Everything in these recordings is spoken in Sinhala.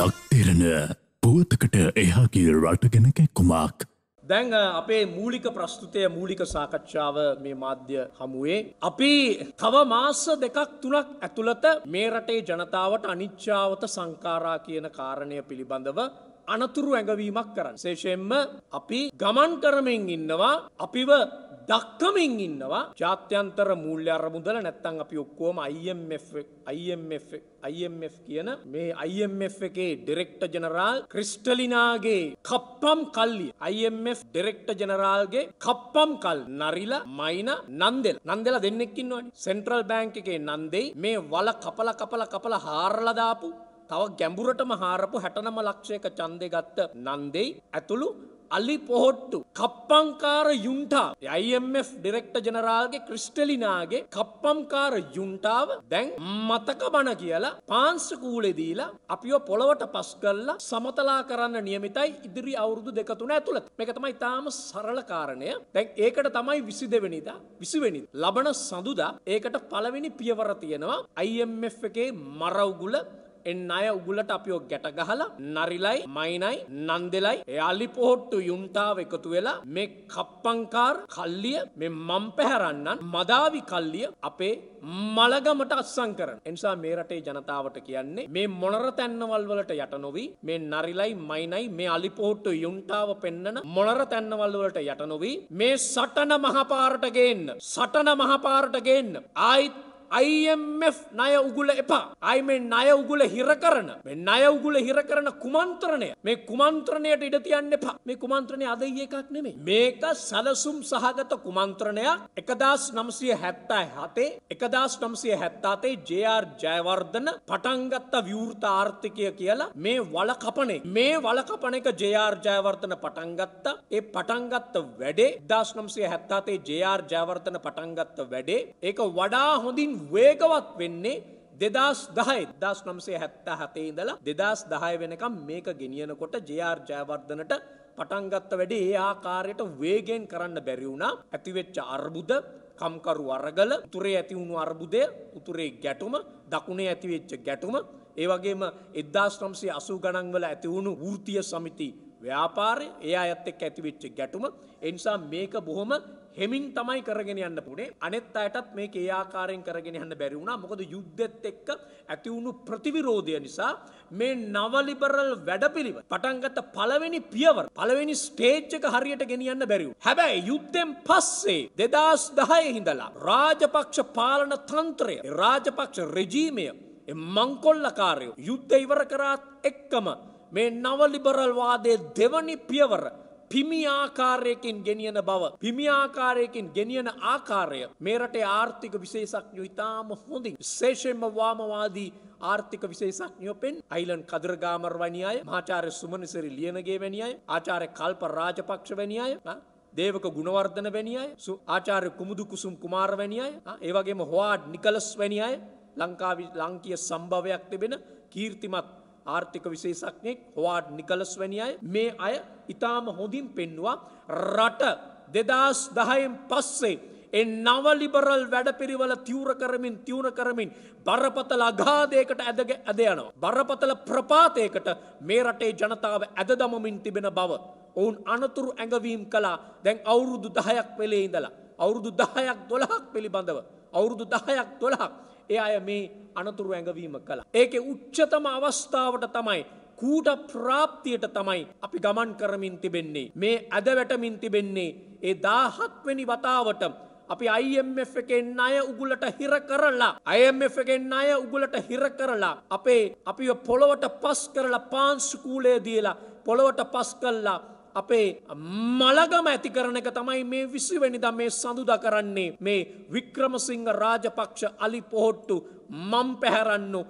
ලක්තෙරණ පුවතකට එහාගේ රටගෙන කැක්කුමක්. දැන් අපේ මූලික ප්‍රස්තුතය මූලික සාකච්ඡාව මේ මාධ්‍ය හමුවේ. අපි තව මාස දෙකක් තුනක් ඇතුළත මේ රටේ ජනතාවට අනිච්චාවත සංකාරා කියන කාරණය පිළිබඳව අනතුරු ඇඟවීමක් කරන්න. ශේෂයෙන්ම අපි ගමන් කරමින් ඉන්නවා අපිව දක්කමින් ඉන්නවා ජාත්‍යන්තර මූල්‍ය අරමුදල නැත්තං අපි ඔක්කෝම IMF කියන මේ IMF එකේ ඩිරෙක්ට ජනරාල් ක්‍රිස්ටලිනාගේ කප්පම් කල්ලිය IMF ඩිරෙක්ට ජනරාල්ගේ කප්පම් කල් නරිල මයින නන්දෙල් නන්දෙල දෙන්නෙක්කින්නවනි සෙන්ට්‍රල් බෑංක එකේ නන්දෙයි මේ වල කපල කපල කපල හාරලදාපු තව ගැඹුරටම හාරපු හැටනම ලක්ෂයක චන්දය ගත්ත නන්දෙයි ඇතුළු අලි පොහොට්ටු කප්පංකාර යුන්ටා IMF ඩිරෙක්ට ජනරාල්ගේ ක්‍රිස්ටලිනාගේ කප්පම්කාර යුන්ටාව දැන් මතක බණ කියලා පාන්සකූලෙදීලා අපිෝ පොළොවට පස් කල්ලා සමතලා කරන්න නියමිතයි ඉදිරි අවුරුදු දෙකතුන ඇතුළත් මේක තමයි තාම සරල කාරණය දැන් ඒකට තමයි විසි දෙවෙනිදා විසිවෙනි ලබන සඳුදා ඒකට පළවෙනි පියවර තියෙනවා IMF එකේ මරව්ගුල එන්න අය උගුලට අපිෝ ගැට ගහලා නරිලයි මයිනයි නන්දෙලයි එයාලි පොහොට්ටු යුන්ටාව එකතු වෙලා මේ කප්පංකාර් කල්ලිය මේ මම් පැහැරන්නන් මදාවි කල්ලිය අපේ මළගමට අස්සං කරන. එනිසා මේ රටේ ජනතාවට කියන්නේ මේ මොනර තැන්නවල් වලට යට නොවී මේ නරිලයි මයිනයි මේ අලිපොහොට්ටු යුන්ටාව පෙන්නන මොනර තැන්නවල් වලට යට නොවී මේ සටන මහපාරට ගේන්න සටන මහපාරට ගේන්න ආයිත් IMF ණය උගුල එපා. ආයි මේ ණය උගුල හිර කරන මේ ණය උගුල හිර කරන කුමන්ත්‍රණය මේ කුමන්ත්‍රණයට ඉඩ තියන්න එපා. මේ කුමන්ත්‍රණය අද ඊයේ එකක් නෙමෙයි. මේක සැලසුම් සහගත කුමන්ත්‍රණයක් 1977 1977 JR ජයවර්ධන පටන් ගත්ත විවෘත ආර්ථිකය කියලා මේ වල කපන එක. මේ වල කපන එක JR ජයවර්ධන පටන් ගත්තා. ඒ පටන් ගත්ත වැඩේ 1977 JR ජයවර්ධන පටන් ගත්ත වැඩේ ඒක වඩා හොඳින් වේගවත් වෙන්නේ දෙදස් දහයි දස් නම්සේ හැත්තා හතේ ඉඳලා දෙදස් දහය වෙනකම් මේක ගෙනියනකොට ජයාර් ජයවර්ධනට පටන්ගත්ත වැඩි ඒ ආකාරයට වේගෙන් කරන්න බැරිවුණා ඇතිවෙච්ච අර්බුද කම්කරු අරගල උතුරේ ඇතිවුණු අර්බුදය උතුරේ ගැටුම දකුණේ ඇතිවෙච්ච ගැටුම ඒවගේම එද්දාස් නම්සේ අසූ ගණන්වල ඇතිවුණු ෘතිය සමිති ව්‍යාපාරය ඒ අඇත් එක් ඇතිවෙච්ච ගැටුම එනිසා මේක බොහොම හෙමින් තමයි කරගෙන යන්න පුනේ අනෙත් අයටත් මේ ඒ ආකාරයෙන් කරගෙන යන්න බැරි වුණා මොකද යුද්ධෙත් එක්ක ඇති වුණු ප්‍රතිවිරෝධය නිසා මේ නව ලිබරල් වැඩපිළිව පටන් ගත්ත පළවෙනි පියවර පළවෙනි ස්ටේජ් එක හරියට ගෙනියන්න බැරි වුණා හැබැයි යුද්ධෙන් පස්සේ 2010 ඉඳලා රාජපක්ෂ පාලන තන්ත්‍රය රාජපක්ෂ රෙජීමය මංකොල්ලකාරයෝ යුද්ධ ඉවර කරාත් එක්කම මේ නවලිබරල්වාදය දෙවනි පියවර පිමිආකාරයකින් ගෙනියන බව. පිමිආකාරයකින් ගෙනියන ආකාරය මේ රටේ ආර්ථික විශේෂඥයෝ ඉතාම හොඳින් විශේෂයෙන්ම වාමවාදී ආර්ථික විශේෂඥයෝ පෙන් අයිලන් කදරගාමර් වැනි අය, මහාචාර්ය සුමනසිරි ලියනගේ වැනි අය, ආචාර්ය කල්ප රාජපක්ෂ වැනි අය, දේවක ගුණවර්ධන වැනි අය, ආචාර්ය කුමුදු කුසුම් කුමාර වැනි අය, ඒ වගේම හොවාඩ් නිකලස් වැනි අය ලංකාවේ ලංකීය සම්භවයක් තිබෙන කීර්තිමත් ආර්ථික විශේෂක්නෙක් හොවාඩ් නිකලස් වැනි අය මේ අය ඉතාම හොඳින් පෙන්වා රට දෙදස් දහයෙන් පස්සේ එ නව ලිබරල් වැඩපිරිවල තිවර කරමින් තිවුණ කරමින් බරපතල අගාදයකට ඇදග ඇද යනවා. බරපතල ප්‍රපාතයකට මේ රටේ ජනතාව ඇද දමමින් තිබෙන බව. ඔවුන් අනතුරු ඇඟවීම් කලා දැන් අවුරුදු දහයක් පෙළේ ඉඳලා. අවුරුදු දහයක් දොළහක් පිළිබඳව. අවුරුදු දහයක් දොළහක්. ඒ අය මේ අනතුරු ඇඟවීම කළ. ඒක උච්චතම අවස්ථාවට තමයි. කූට ප්‍රාප්තියට තමයි අපි ගමන් කරමින් තිබෙන්නේ. මේ ඇද වැටමින් තිබෙන්නේ. ඒ දාහත්වනි වතාවට අපි IMF එකෙන් අය උගුලට හිර කරලා IMF එකෙන් අය උගුලට හිර කරලා අපේ අපි පොළොවට පස් කරලා පාන්සුකූලය දීලා පොළොවට පස් කල්ලා අපේ මළගම ඇති කරන එක තමයි මේ විසිවැනිද මේ සඳුදා කරන්නේ මේ වික්‍රමසිංහ රාජපක්ෂ අලි පොහොට්ටු මම් පැහැරන්නු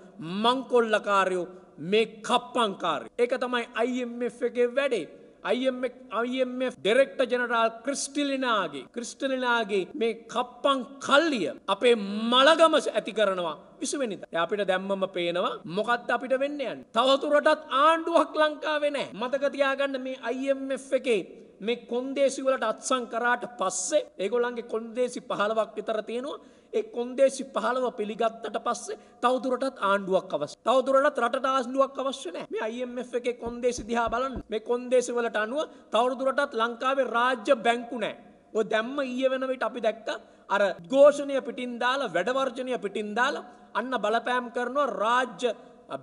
මංකොල්ලකාරයෝ මේ කප්පංකාරය. ඒක තමයි අයිම් එක වැඩේ. IMF ඩෙරෙක්ට ජනරාල් ක්‍රිස්ටිලිනාගේ ක්‍රිස්ටලිනාගේ මේ කප්පං කල්ලිය අපේ මළගම ඇති කරනවා විසුවනිත අපිට දැම්මම පේනවා මොකත් අපිට වෙන්නයන් තවතුරටත් ආණ්ඩුවක් ලංකාවෙනෑ මතකතියාගන්න මේ IMF එකේ මේ කොන්දේසිවලට අත්සං කරාට පස්සේ ඒගොල්ලන්ගේ කොන්දේසි පහලවක් විතර තියෙනවා ඒ කොන්දේසි පහළව පිළිගත්තට පස්සේ තවදුරටත් ආණ්ඩුවක් අවශ්‍ය. තවදුරටත් රටට ආණ්ඩුවක් අවශ්‍ය නැහැ. මේ IMF එකේ කොන්දේසි දිහා බලන්න. මේ කොන්දේසි වලට අනුව තවදුරටත් ලංකාවේ රාජ්‍ය බැංකු නැහැ. ඔය දැම්ම ඊයේ වෙන විට අපි දැක්කා අර ഘോഷණය පිටින් දාලා වැඩවර්ජනය පිටින් දාලා අන්න බලපෑම් කරනවා රාජ්‍ය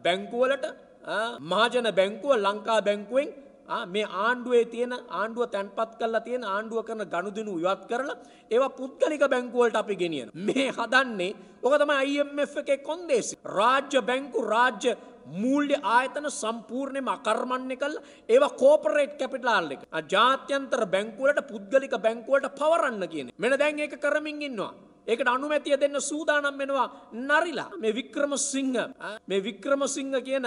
බැංකුවලට මහජන බැංකුව ලංකා බැංකුවෙන් මේ ආණ්ඩුවේ තියෙන ආණ්ඩුව තැන්පත් කරලා තියෙන ආණ්ඩුව කරන ගනුදෙනු ඉවත් කරලා ඒවා පුද්ගලික බැංකුවලට අපි ගෙනියන. මේ හදන්නේ ඕක තමයි IMF එකේ කොන්දේසි. රාජ්‍ය බැංකු රාජ්‍ය මූල්්‍ය ආයතන සම්පූර්ණයම අකර්මණ්‍ය කල් ඒවා කෝපරේට් කැපිටලාල් එක ජාත්‍යන්තර බැංකුවට පුද්ගලික බැංකුවට පවරන්න කියන මෙන දැන් ඒක කරමින් ඉන්නවා. ඒකට අනුමැතිය දෙන්න සූදානම් වෙනවා නරිලා මේ වික්‍රම සිංහ මේ වික්‍රම සිංහ කියන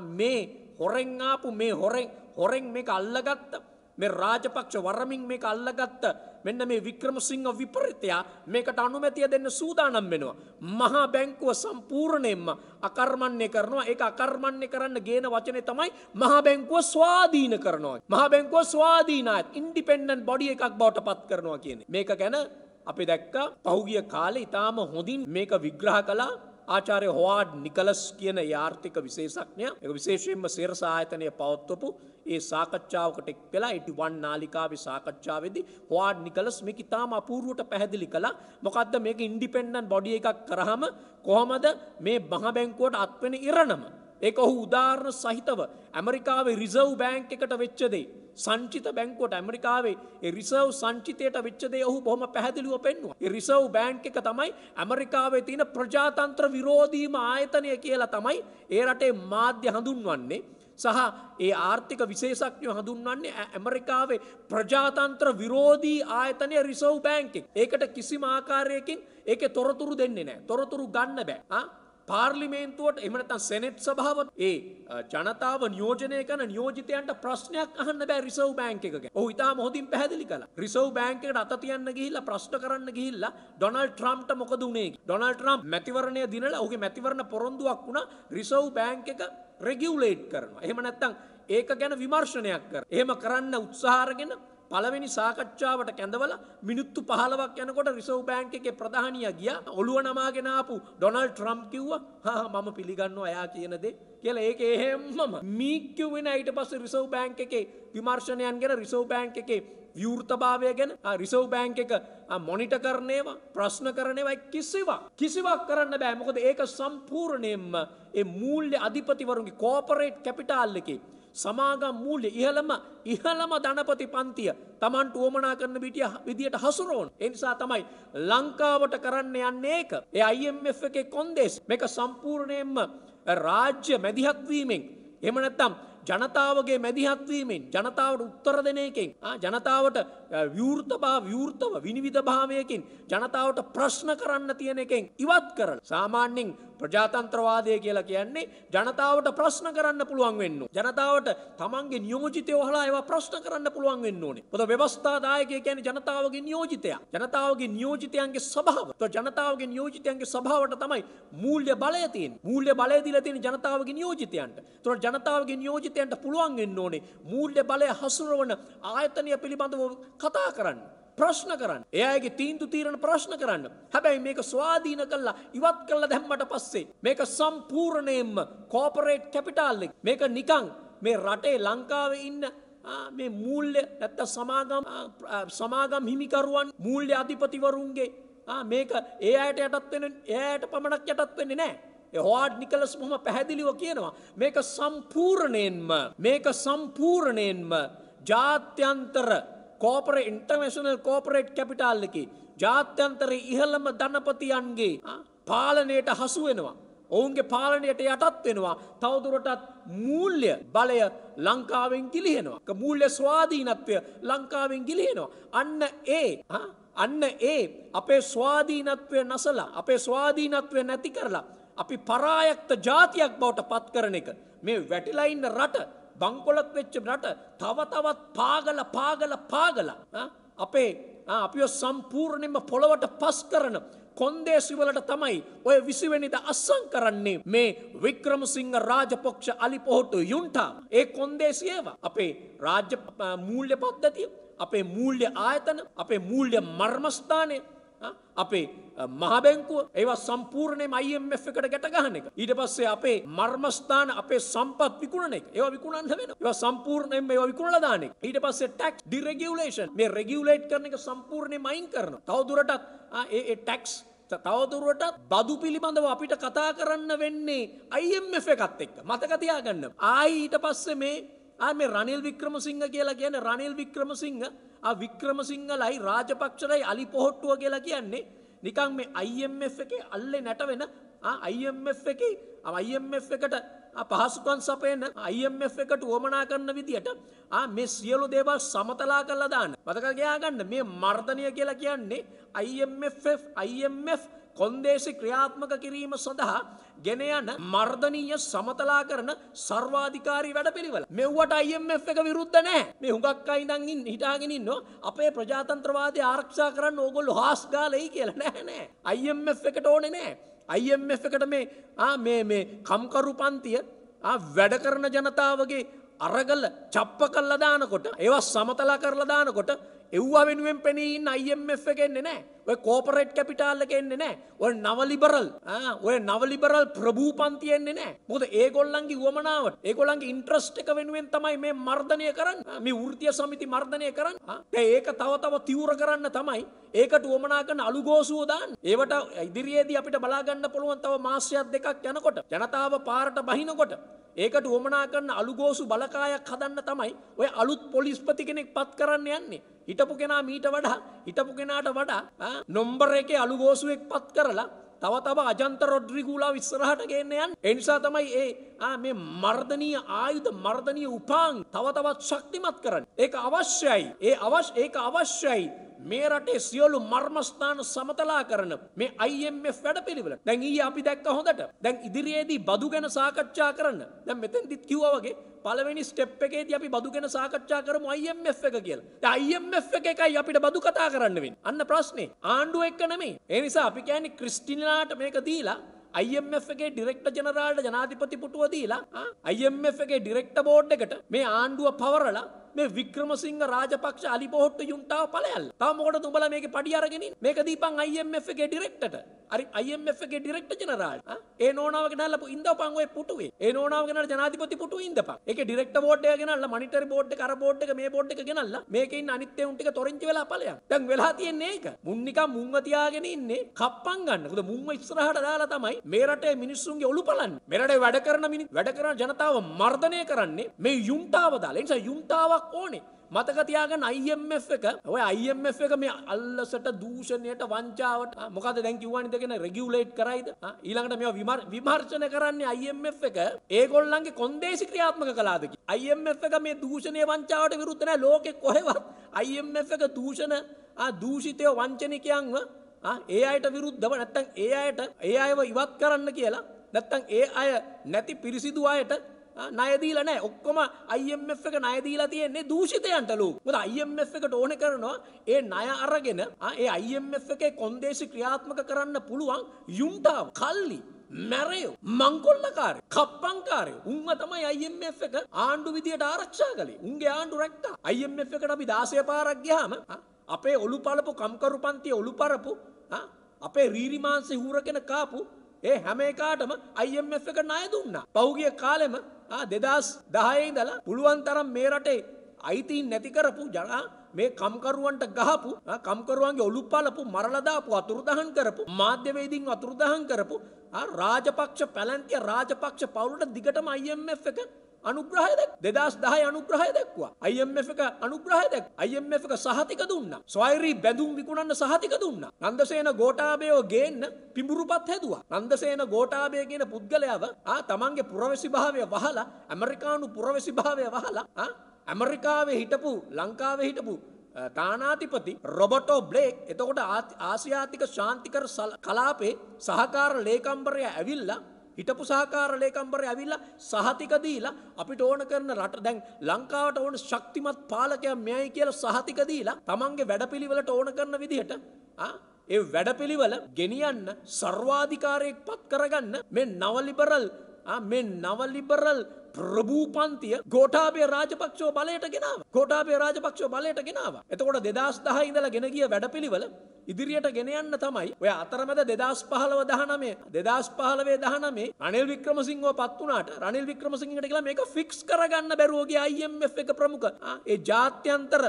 මේ හොරෙන් ආපු මේ හොරෙන් හොරෙන් මේක අල්ලගත්ත මේ රාජපක්ෂ වරමින් මේක අල්ලගත්ත මෙන්න මේ වික්‍රමසිංහ විපරිතයා මේකට අනුමැතිය දෙන්න සූදානම් වෙනවා. මහා බැංකුව සම්පූර්ණයෙන්ම අකර්මණ්‍ය කරනවා. ඒක අකර්මණ්‍ය කරන්න ගේන වචනේ තමයි මහා බැංකුව ස්වාධීන කරනවා. මහා බැංකුව ස්වාධීනයි ඉන්ඩිපෙන්ඩන්ට් බොඩි එකක් බවට පත් කරනවා කියන්නේ. මේක ගැන අපි දැක්කා පහුගිය කාලේ ඊටාම හොඳින් මේක විග්‍රහ කළා. ආචාරය හොවාඩ් නිකලස් කියන යාර්ථික විශේෂක්ඥය එක විශේෂයෙන්ම සේරස ආයතනය පවත්වපු ඒ සාකච්ඡාවකට එක් වෙලා ඉටි වන් නාලිකාව සාකච්ඡාවේද හවාඩ් නිකලස් මේක ඉතාම අපූරුවට පැහැදිලි කලා මොකක්ද මේක ඉන්ඩිපෙන්ඩන් බොඩිය එකක් කරහම කොහොමද මේ බහබැංකුවට අත්වෙන ඉරණම ඒක ඔහු උදාරණ සහිතව ඇමරිකාවේ රිසව් බෑංක් එකට වෙච්චදේ. සංචිත බැංකුවට ඇමරිකාවේ රිසව් සංචිතයට වෙච්චදේ ඔහු බොහොම පැහැදිලිව පෙන්නවා. රිසව් බෑන්ක් එක තමයි ඇමරිකාවේ තියෙන ප්‍රජාතන්ත්‍ර විරෝධීම ආයතනය කියලා තමයි ඒ රටේ මාධ්‍ය හඳුන්වන්නේ. සහ ඒ ආර්ථික විශේෂඥය හඳුන්වන්නේ ඇමරිකාවේ ප්‍රජාතන්ත්‍ර විරෝධී ආයතනය රිසව් බෑන්ක් එක. ඒකට කිසිම ආකාරයකින් ඒකේ තොරතුරු දෙන්නේ නැහැ. තොරතුරු ගන්න බෑ. පාර්ලිමේන්තුවට එමනතන් සැනෙට් සභාවත් ඒ ජනතාව නියෝජනය කන නියෝජතයන්ට ප්‍රශ්නයක් අහන්න බෑ රිසව් බෑන්ක එක ඔ ඉතා හොදින් පැදිලි කලා රිසව් බෑන්කට අත තියන්න ගිහිල්ල ප්‍රශ්ට කරන්න ගිහිල්ලා ඩොනල් ට්‍රම්ට මොකදුනේ ඩොනල් ට්‍රම් මැතිවරණය දිනල ඔහු මැතිවරණ පොරොන්දුවක් වුණ රිසව් බෑන්ක එක රෙගියවලේට් කරනවා එහම නැත්තං ඒක ගැන විමර්ශනයක් කර එහම කරන්න උත්සාහරගෙන පළවෙනි සාකච්ඡාවට කැඳවල මිනිත්තු පහලවක් යනකොට රිසව් බෑන්ක එක ප්‍රධානිය ගිය ඔළුව නමාගෙනපු ඩොනල් ට්‍රම් කිව්ව හා මම පිළිගන්නවා එයා කියනදේ කියල ඒක එහෙම්මම මීක්කවෙන අයිට පස රිසව් බෑන්ක එකේ විමර්ශණයන් ගැන රිසව් බෑන්ක එකේ විවෘතභාවය ගැන රිසව් බෑන්ක එක මොනිට කරනේවා ප්‍රශ්න කරනවා කිසිවා කිසිවක් කරන්න බෑ මොකද ඒක සම්පූර්ණයෙන්ම ඒ මූල්‍ය අධිපතිවරුන්ගේ කෝපරේට් කැපිටාල් එකේ සමාගම් මූල්‍ය ඉහළම ඉහළම ධනපති පන්තිය තමන් ටුවමනා කරන බිටිය විදිට හසුරෝන් එනිසා තමයි ලංකාවට කරන්න යන්න ඒක ඒ අයිF එක කොන්දෙස් මේක සම්පූර්ණයෙන්ම රාජ්‍ය මැදිහත්වීමෙන් එමනැත්තම් ජනතාවගේ මැදිහත්වීමෙන් ජනතාවට උත්තර දෙන එකෙන් ජනතාවට විවෘතභා විවෘතව විනිවිධභාවයකින් ජනතාවට ප්‍රශ්න කරන්න තියෙන එකෙන් ඉවත් කරන සාමාන්‍යෙන් ප්‍රජාතන්ත්‍රවාදය කියලා කියන්නේ ජනතාවට ප්‍රශ්න කරන්න පුළුවන් වෙන්න. ජනතාවට තමන්ගේ නියෝජිතය ඔහලා ඒවා ප්‍රශ්න කරන්න පුළුවන් වෙන්න ඕනේ. පොත ව්‍යවස්ථාදායකය කියන්නේ ජනතාවගේ නියෝජිතයා. ජනතාවගේ නියෝජිතයන්ගේ සභාව. તો ජනතාවගේ නියෝජිතයන්ගේ සභාවට තමයි මූල්‍ය බලය තියෙන්නේ. මූල්‍ය බලය දීලා තියෙන්නේ ජනතාවගේ නියෝජිතයන්ට. ඒතකොට ජනතාවගේ නියෝජිතයන්ට පුළුවන් වෙන්න ඕනේ මූල්‍ය බලය හසුරවන ආයතනය පිළිබඳව කතා කරන්න. ප්‍රශ්න කරන්න. එයාගේ තීන්දු තීරණ ප්‍රශ්න කරන්න. හැබැයි මේක ස්වාධීන කළා ඉවත් කළා දැම්මට පස්සේ මේක සම්පූර්ණයෙන්ම කෝපරේට් කැපිටල් එක. මේක නිකන් මේ රටේ ලංකාවේ ඉන්න මේ මූල්‍ය නැත්තම් සමාගම් සමාගම් හිමිකරුවන් මූල්‍ය අධිපතිවරුන්ගේ මේක ඒ අයට යටත් වෙන ඒ අයට පමණක් යටත් වෙන්නේ නැහැ. හෝඩ් නිකලස් බොහොම පැහැදිලිව කියනවා මේක සම්පූර්ණයෙන්ම මේක සම්පූර්ණයෙන්ම ජාත්‍යන්තර කෝපර ඉන්ටර්මේශනල් කෝපරේට් කැපිටල් එක ජාත්‍යන්තර ඉහළම ධනපතියන්ගේ පාලනයට හසු වෙනවා. ඔවුන්ගේ පාලනයට යටත් වෙනවා තවදුරටත් මූල්්‍ය බලය ලංකාවෙන් ගිලිහෙනවා. මූල්්‍ය ස්වාධීනත්වය ලංකාවෙන් ගිලිහෙනවා. අන්න ඒ අන්න ඒ අපේ ස්වාධීනත්වය නසලා අපේ ස්වාධීනත්වය නැති කරලා. අපි පරායක්ත ජාතියක් බවට පත්කරන එක මේ වැටිලයින්න රට බංකොලොත් වෙච්ච රට තව තවත් පාගල පාගල පාගල අපේ අපිෝ සම්පූර්ණයම පොළොවට පස් කරන කොන්දේසිවලට තමයි ඔය විසිවෙනිද අස්සං කරන්නේ මේ වික්‍රමසිංහ රාජපොක්ෂ අලිපොහොටු යුන්ටා ඒ කොන්දේසියව අපේ රාජ්‍ය මූල්්‍ය පද්ධතිය අපේ මූල්්‍ය ආයතන අපේ මූල්්‍ය මර්මස්ථානය අපේ මහබැංකුව ඒවා සම්පූර්ණය මයිම් එකට ගැටගහන එක ඊට පස්සේ අපේ මර්මස්ථාන අපේ සම්පත් විකුණන එක ඒවා විකුණන්න වෙන ඒවා සම්පූර්ණයෙන් ඒවා විකුණලා දාන එක ඊට පස්සේ ටැක්ස් ඩිරෙගියුලේෂන් මේ රෙගියුලේට් කරන එක සම්පූර්ණයෙන් මයින් කරනවා තවදුරටත් ඒ ටැක්ස් තවදුරුවටත් බදු පිළිබඳව අපිට කතා කරන්න වෙන්නේ අයිF එකත් එක්ක මතකතියාගන්න. ආයිට පස්සේ මේ ආ මේ රනිල් වික්‍රමසිංහ කියලා කියන රනිල් වික්‍රමසිංහ වික්‍රමසිංහලයි රාජපක්ෂලයි අලි පොහොට්ටුව කියලා කියන්නේ නිකං මේ IMF එක අල්ලෙ නැටවෙන IMF එක IMF එකට පහසුකන් සපයන IMF එකට වුවමනා කරන්න විදියට මේ සියලු දේවල් සමතලා කරලා දාන්න. මතක ගයාගන්න මේ මර්ධනය කියලා කියන්නේ IMF IMF කොන්දේසි ක්‍රියාත්මක කිරීම සඳහා ගෙන යන මර්ධනීය සමතලා කරන සර්වාධිකාරී වැඩපිළිවෙල. මෙව්වට IMF එක විරුද්ධ නැහැ. මේ හුඟක් අය ඉඳන් ඉන්න හිතාගෙන ඉන්නෝ අපේ ප්‍රජාතන්ත්‍රවාදී ආරක්ෂා කරන්න ඕගොල්ලෝ හාස් ගාලයි කියලා නෑ නෑ. IMF එකට ඕනේ නෑ. IMF එකට මේ ආ මේ මේ කම්කරු පන්තිය ආ වැඩ කරන ජනතාවගේ අරගල චප්ප කල්ලා දානකොට ඒවා සමතලා කරලා දානකොට එව්වා වෙනුවෙන් පෙනීන් අයිF එකෙන්න්නේ නෑ ඔය කෝපරේට් කැපිටාල්ල එකෙන්න්නේ නෑ ඔය නවලිබරල් ඔය නවලිබරල් ප්‍රභූ පන්තියෙන්නේ නෑ මොද ඒගොල්ලන්ගේ වුවමනාවට ඒගොලන්ගේ ඉන්ට්‍රස්ට් එක වෙනුවෙන් තමයි මේ මර්ධනය කරන්න මේ ෘතිය සමිති මර්ධනය කරන්න ඒක තව තව තිවර කරන්න තමයි ඒකට වුවමනා කරන අලුගෝසුවදාන් ඒවට ඉදිරියේදී අපිට බලාගන්න පුළුවන් තව මාස්‍යයක් දෙකක් යනකොට ජනතාව පාරට බහිනකොට ඒකට ුවමනා කරන්න අලුගෝසු බලකායක් හදන්න තමයි ඔය අලුත් පොලිස්පති කෙනෙක් පත් කරන්න යන්නේ. හිටපු කෙනා මීට වඩා හිටපු කෙනාට වඩා නොම්බර එක අලුගෝසුවෙක් පත් කරලා තව තබ අජන්ත රොඩ්රිගූලා විස්සරහට ගන්නයන් එනිසා තමයි ඒ මේ මර්ධනීය ආයුධ මර්ධනය උපාන් තව තවත් ශක්තිමත් කරන්න. ඒක අවශ්‍යයි. ඒ අවශ් ඒක අවශ්‍යයි. මේ රටේ සියලු මර්මස්ථාන සමතලා කරන මේ IMF වැඩපිළිවෙල. දැන් ඊයේ අපි දැක්ක හොඳට. දැන් ඉදිරියේදී බදු ගැන සාකච්ඡා කරන්න. දැන් මෙතෙන්දිත් කිව්වා වගේ පලවෙනි ස්ටප් එකේදී අපි බදු ගැන සාකච්ඡා කරමු IMF එක කියලා. IMF එක එකයි අපිට බදු කතා කරන්න වෙන්නේ. අන්න ප්‍රශ්නේ. ආණ්ඩුව එක්ක නෙමෙයි. ඒ නිසා අපි කියන්නේ ක්‍රිස්ටිනාට මේක දීලා IMF එකේ ඩිරෙක්ටර් ජනරාල්ට ජනාධිපති පුටුව දීලා IMF එකේ ඩිරෙක්ටර් බෝඩ් එකට මේ ආණ්ඩුව පවරලා මේ වික්‍රමසිංහ රාජපක්ෂ අලිපොහොට්ට යුන්ටාව පලයල් තමෝට තුබල මේක පඩියරගෙන මේක දීපන් අයිF එක ඩිරෙක්ට අරි අයිF එක ඩිරෙක්ට ජනරාල් ඒ නෝනාව ගෙනල්ල ඉන්ද පංුවේ පුටුවේ ඒ නෝනාව ගෙන ජනාතිපති පුටු ඉද ප එක ඩිරෙක්ට බෝඩ් ගෙනල්ල මනිටර් බෝඩ් කර බෝඩ් මේ බෝඩ් ගෙනල්ල මේකින් අනිත්‍ය උන්ටික තොරංචි වෙලා පලයක් දැන් වෙලා තියෙන්නේ ඒක මුන්නික මුංවතියාගෙන ඉන්නේ කප්පන් ගන්න ද මුංව ඉස්සරහට දාලා තමයි මේරටේ මිනිස්සුන්ගේ ඔලු පලන් මෙරට වැඩ කරන මිනි වැඩ කරන ජනතාව මර්ධනය කරන්නේ මේ යුම්තාව දාලා නිසා යුම්තාවක් එකක් ඕනේ මතකතියාගන්න අයිF එක ඔය අයිF එක මේ අල්ලසට දූෂණයට වංචාවට මොකද දැන් කිව්වනි දෙගෙන රෙගියුලේට් කරයිද ඊළඟට මේ විමර් විමර්ශන කරන්නේ අයිF එක ඒගොල්ලන්ගේ කොන්දේසි ක්‍රියාත්මක කලාද අයිF එක මේ දූෂණය වංචාවට විරුද්ධ නැහැ ලෝකෙ කොහෙවත් අයිF එක දූෂණ දූෂිතය වංචනිකයන්ව ඒ අයට විරුද්ධව නැත්තම් ඒ අයට ඒ අයව ඉවත් කරන්න කියලා නැත්තම් ඒ අය නැති පිරිසිදු අයට නයදීල නෑ ඔක්කොම අයිF එක නයදීලා තියෙන්නේ දූෂිතයන්ටලු ොද අයිF එකට ඕන කරනවා ඒ නය අරගෙන ඒ අයිF එකේ කොන්දේශි ක්‍රියාත්මක කරන්න පුළුවන් යුම්ටාව කල්ලි මැරයෝ මංකොල්ලකාර කප්පංකාරය උන්ව තමයි අයිF එක ආණ්ඩු විදියට ආරක්ෂා කලේ උන්ගේ ආණ්ඩු රැක්ට අයිF එකට අපි දාසය පාරක්්‍යයාම අපේ ඔලු පලපු කම්කරු පන්තිය ඔලු පරපු අපේ රීරිමාන්සේ හූරගෙන කාපු ඒ හැම එකාටම අයිF එක ණය දුන්න පෞගිය කාලෙම දෙදස් දහයේ දලා පුළුවන් තරම් මේ රටේ අයිතින් නැති කරපු ජනා මේ කම්කරුවන්ට ගහපු කම්කරුවන්ගේ ඔලු පලපු මරලදාපු අතුරුදහන් කරපු මාධ්‍යවේදීන් අතුරුදහන් කරපු රාජපක්ෂ පැලන්තිය රාජපක්ෂ පවුලට දිගටම IMF එක අනුග්‍රහය දැක් දෙදස් දහය අනුග්‍රහය දැක්වා අයිF එක අනුග්‍රහය දැක් අයිF එක සහතික දුන්න ස්වෛරී බැඳුම් විකුණන්න සහතික දුන්න නන්දසේන ගෝටාබයෝ ගේන්න පිඹුරුපත් හැදවා නන්දසේන ගෝටාබය කියන පුද්ගලයාව ආ තමන්ගේ පුරවැසි භාවය වහලා ඇමරිකානු පුරවැසි භාවය වහලා ඇමරිකාවේ හිටපු ලංකාවේ හිටපු තානාතිපති රොබටෝ බ්ලේක් එතකොට ආසියාතික ශාන්තිකර කලාපේ සහකාර ලේකම්බරය ඇවිල්ලා හිටපු සහකාර ලේකම්බරය ඇවිල්ලා සහතික දීලා අපිට ඕන කරන රට දැන් ලංකාවට ඕන ශක්තිමත් පාලකයා මෙයයි කියලා සහතික දීලා තමන්ගේ වැඩපිළිවෙලට ඕන කරන විදිහට ඒ වැඩපිළිවෙල ගෙනියන්න සර්වාධිකාරයෙක් පත් කරගන්න මේ නවලිබරල් මේ නවලිබරල් ප්‍රභූ පන්තිය ගෝටාබේ රාජපක්ෂෝ බලයට ගෙනාව ගෝටාබේ රාජපක්ෂෝ බලයට ගෙනාව එතකොට දෙදස් දහ ඉඳලා ගෙන ගිය වැඩපිළිවල ඉදිරියට ගෙනයන්න තමයි ඔය අතරමැද දෙදස් පහලව දහනමේ දෙදස් පහලවේ දහනමේ අනිල් වික්‍රමසිංහව පත් වුණාට රනිල් වික්‍රමසිංහට කියලා මේක ෆික්ස් කරගන්න බැරුවගේ අයිම් එක ප්‍රමුඛ ඒ ජාත්‍යන්තර